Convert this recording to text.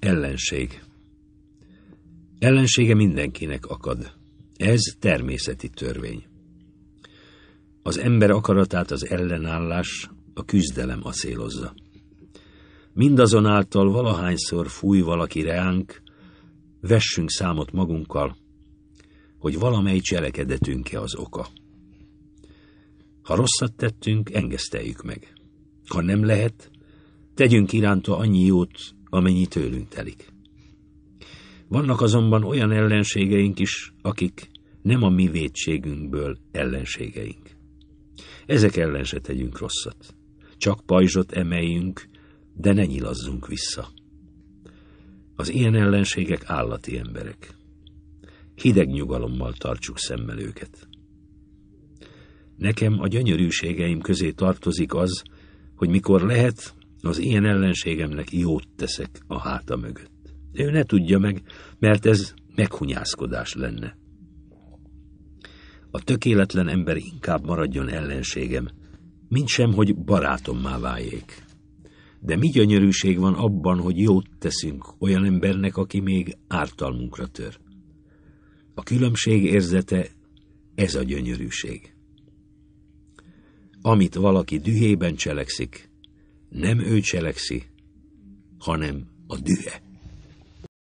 Ellenség Ellensége mindenkinek akad. Ez természeti törvény. Az ember akaratát az ellenállás, a küzdelem acélozza. Mindazonáltal valahányszor fúj valaki reánk, vessünk számot magunkkal, hogy valamely cselekedetünk-e az oka. Ha rosszat tettünk, engeszteljük meg. Ha nem lehet, tegyünk iránta annyi jót, amennyi tőlünk telik. Vannak azonban olyan ellenségeink is, akik nem a mi védségünkből ellenségeink. Ezek ellen se tegyünk rosszat. Csak pajzsot emeljünk, de ne nyilazzunk vissza. Az ilyen ellenségek állati emberek. Hideg nyugalommal tartsuk szemmel őket. Nekem a gyönyörűségeim közé tartozik az, hogy mikor lehet, az én ellenségemnek jót teszek a háta mögött. De ő ne tudja meg, mert ez meghunyászkodás lenne. A tökéletlen ember inkább maradjon ellenségem, mint sem, hogy barátommá váljék. De mi gyönyörűség van abban, hogy jót teszünk olyan embernek, aki még ártalmunkra tör. A különbség érzete ez a gyönyörűség. Amit valaki dühében cselekszik, nem ő cselekszi, hanem a dühe.